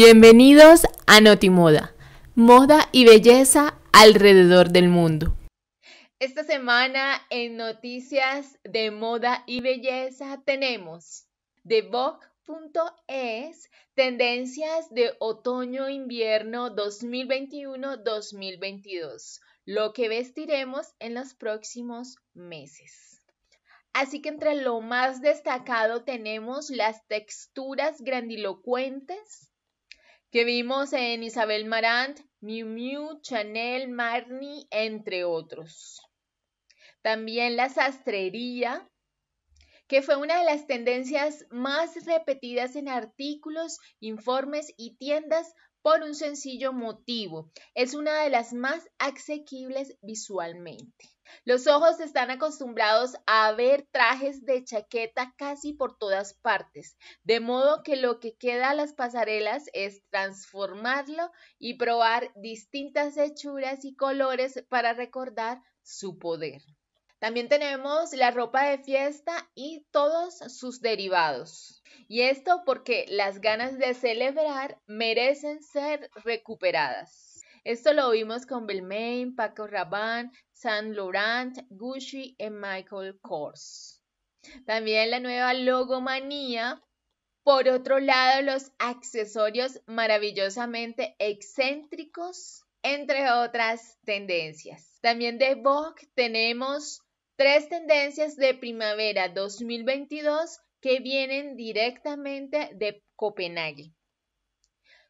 Bienvenidos a Notimoda, moda y belleza alrededor del mundo. Esta semana en noticias de moda y belleza tenemos de Vogue.es tendencias de otoño-invierno 2021-2022, lo que vestiremos en los próximos meses. Así que entre lo más destacado tenemos las texturas grandilocuentes que vimos en Isabel Marant, Miu Miu, Chanel, Marni, entre otros. También la sastrería, que fue una de las tendencias más repetidas en artículos, informes y tiendas por un sencillo motivo. Es una de las más asequibles visualmente. Los ojos están acostumbrados a ver trajes de chaqueta casi por todas partes, de modo que lo que queda a las pasarelas es transformarlo y probar distintas hechuras y colores para recordar su poder. También tenemos la ropa de fiesta y todos sus derivados. Y esto porque las ganas de celebrar merecen ser recuperadas. Esto lo vimos con Belmain, Paco Rabanne, Saint Laurent, Gucci y Michael Kors. También la nueva logomanía por otro lado, los accesorios maravillosamente excéntricos, entre otras tendencias. También de Vogue tenemos tres tendencias de primavera 2022 que vienen directamente de Copenhague.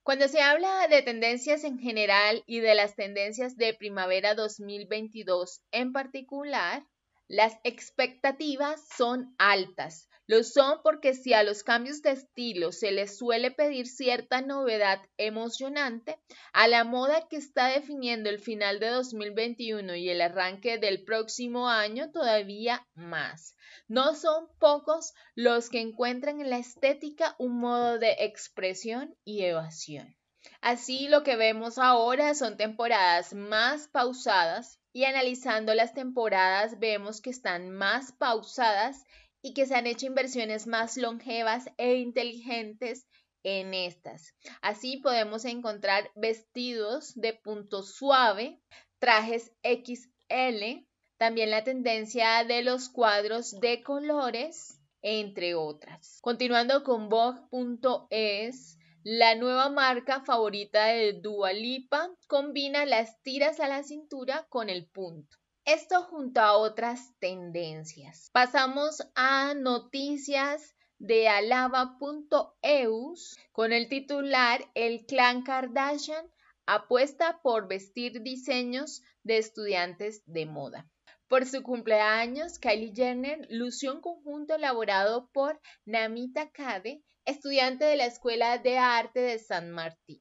Cuando se habla de tendencias en general y de las tendencias de primavera 2022 en particular, las expectativas son altas. Lo son porque si a los cambios de estilo se les suele pedir cierta novedad emocionante, a la moda que está definiendo el final de 2021 y el arranque del próximo año todavía más. No son pocos los que encuentran en la estética un modo de expresión y evasión. Así lo que vemos ahora son temporadas más pausadas, y analizando las temporadas vemos que están más pausadas y que se han hecho inversiones más longevas e inteligentes en estas. Así podemos encontrar vestidos de punto suave, trajes XL, también la tendencia de los cuadros de colores, entre otras. Continuando con Vogue.es, la nueva marca favorita de Dua Lipa combina las tiras a la cintura con el punto. Esto junto a otras tendencias. Pasamos a noticias de Alaba.eus con el titular El clan Kardashian apuesta por vestir diseños de estudiantes de moda. Por su cumpleaños, Kylie Jenner lució un conjunto elaborado por Namita Kade estudiante de la Escuela de Arte de San Martín.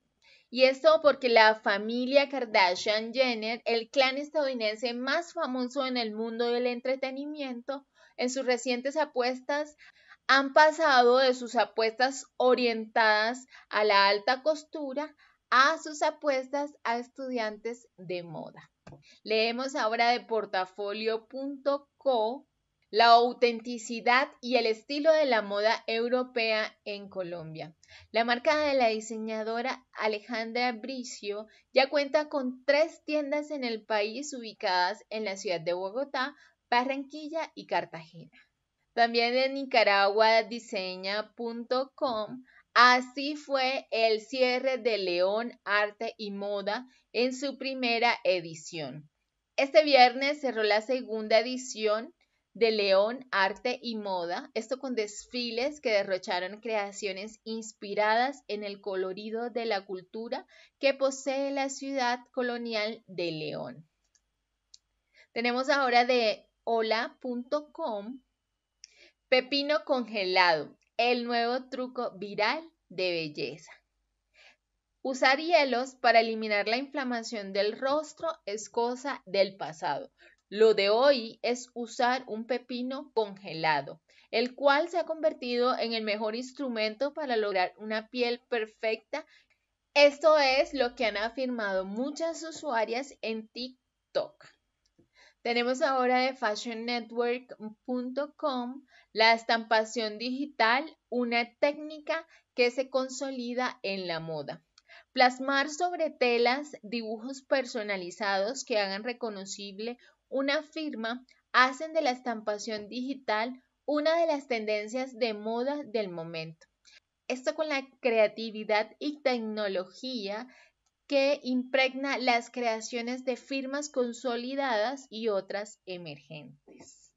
Y esto porque la familia Kardashian Jenner, el clan estadounidense más famoso en el mundo del entretenimiento, en sus recientes apuestas han pasado de sus apuestas orientadas a la alta costura a sus apuestas a estudiantes de moda. Leemos ahora de portafolio.co la autenticidad y el estilo de la moda europea en Colombia. La marca de la diseñadora Alejandra Bricio ya cuenta con tres tiendas en el país ubicadas en la ciudad de Bogotá, Barranquilla y Cartagena. También en Nicaragua diseña.com Así fue el cierre de León Arte y Moda en su primera edición. Este viernes cerró la segunda edición de León, Arte y Moda, esto con desfiles que derrocharon creaciones inspiradas en el colorido de la cultura que posee la ciudad colonial de León. Tenemos ahora de hola.com Pepino congelado, el nuevo truco viral de belleza. Usar hielos para eliminar la inflamación del rostro es cosa del pasado. Lo de hoy es usar un pepino congelado, el cual se ha convertido en el mejor instrumento para lograr una piel perfecta. Esto es lo que han afirmado muchas usuarias en TikTok. Tenemos ahora de fashionnetwork.com la estampación digital, una técnica que se consolida en la moda. Plasmar sobre telas dibujos personalizados que hagan reconocible una firma hacen de la estampación digital una de las tendencias de moda del momento. Esto con la creatividad y tecnología que impregna las creaciones de firmas consolidadas y otras emergentes.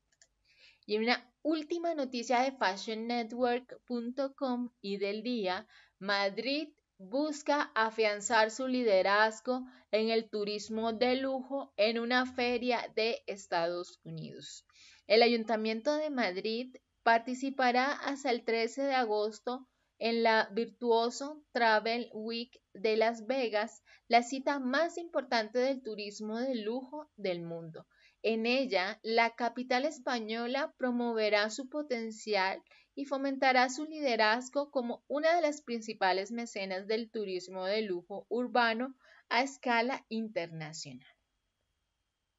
Y una última noticia de fashionnetwork.com y del día, Madrid busca afianzar su liderazgo en el turismo de lujo en una feria de Estados Unidos. El Ayuntamiento de Madrid participará hasta el 13 de agosto en la Virtuoso Travel Week de Las Vegas, la cita más importante del turismo de lujo del mundo. En ella, la capital española promoverá su potencial y fomentará su liderazgo como una de las principales mecenas del turismo de lujo urbano a escala internacional.